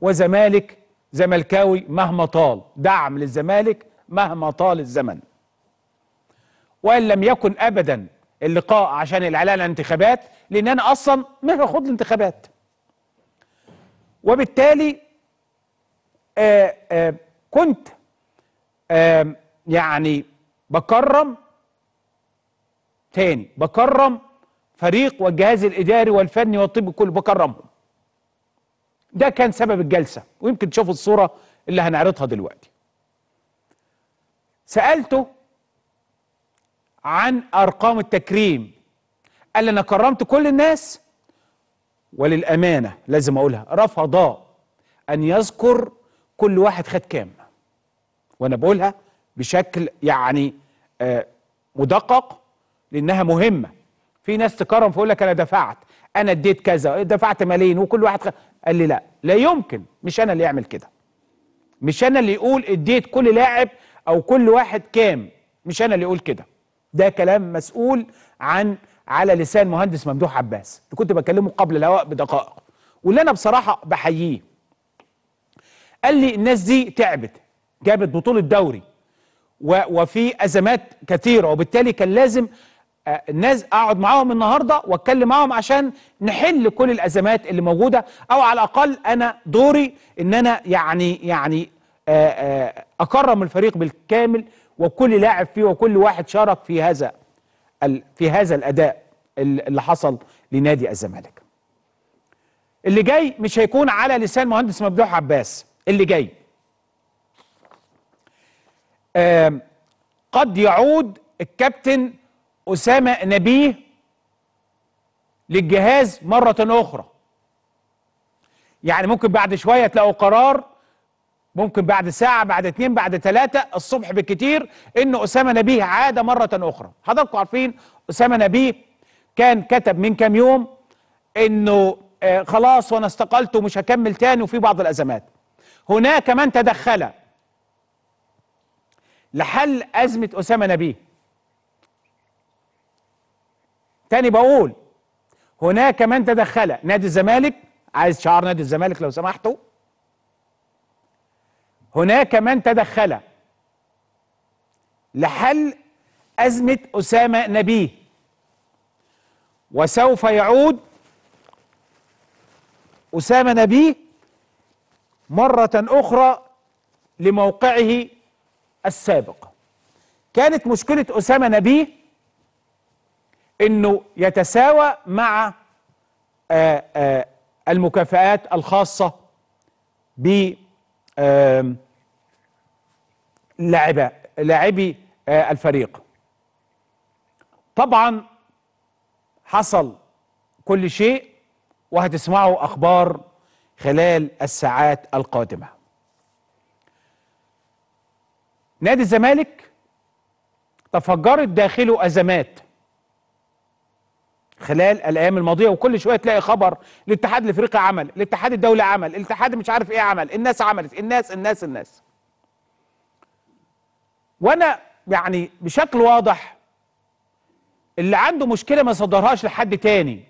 وزمالك زملكاوي مهما طال دعم للزمالك مهما طال الزمن وان لم يكن ابدا اللقاء عشان الاعلان عن الانتخابات لان انا اصلا مش هاخد الانتخابات وبالتالي آآ آه، آآ آه، كنت آآ آه، يعني بكرم تاني بكرم فريق والجهاز الاداري والفني والطبي كله بكرمهم ده كان سبب الجلسة ويمكن تشوفوا الصورة اللي هنعرضها دلوقتي سألته عن أرقام التكريم قال لي أنا كرمت كل الناس وللأمانة لازم أقولها رفض أن يذكر كل واحد خد كام وأنا بقولها بشكل يعني آه، مدقق لأنها مهمة في ناس تكرم فيقول لك انا دفعت انا اديت كذا دفعت ملايين وكل واحد خ... قال لي لا لا يمكن مش انا اللي يعمل كده مش انا اللي يقول اديت كل لاعب او كل واحد كام مش انا اللي يقول كده ده كلام مسؤول عن على لسان مهندس ممدوح عباس اللي كنت بكلمه قبل الهواء بدقائق واللي انا بصراحه بحييه قال لي الناس دي تعبت جابت بطوله دوري وفي ازمات كثيره وبالتالي كان لازم الناس اقعد معاهم النهارده واتكلم معاهم عشان نحل كل الازمات اللي موجوده او على الاقل انا دوري ان انا يعني يعني آه، آه، اكرم الفريق بالكامل وكل لاعب فيه وكل واحد شارك في هذا في هذا الاداء اللي حصل لنادي الزمالك. اللي جاي مش هيكون على لسان مهندس ممدوح عباس اللي جاي قد يعود الكابتن أسامة نبيه للجهاز مرة أخرى يعني ممكن بعد شوية تلاقوا قرار ممكن بعد ساعة بعد اتنين بعد تلاتة الصبح بكتير إن أسامة نبيه عاد مرة أخرى حضراتكم عارفين أسامة نبيه كان كتب من كام يوم إنه آه، خلاص وأنا استقلت ومش هكمل تاني وفي بعض الأزمات هناك من تدخل لحل أزمة أسامة نبيه تاني بقول هناك من تدخل نادي الزمالك عايز شعار نادي الزمالك لو سمحتوا هناك من تدخل لحل أزمة أسامة نبيه وسوف يعود أسامة نبيه مرة أخرى لموقعه السابق كانت مشكلة أسامة نبيه انه يتساوى مع آآ آه، آآ آه، المكافآت الخاصة ب لاعبة لاعبي آه، الفريق طبعا حصل كل شيء وهتسمعوا أخبار خلال الساعات القادمة نادي الزمالك تفجرت داخله أزمات خلال الايام الماضيه وكل شويه تلاقي خبر الاتحاد الافريقي عمل الاتحاد الدولي عمل الاتحاد مش عارف ايه عمل الناس عملت الناس الناس الناس وانا يعني بشكل واضح اللي عنده مشكله ما صدرهاش لحد تاني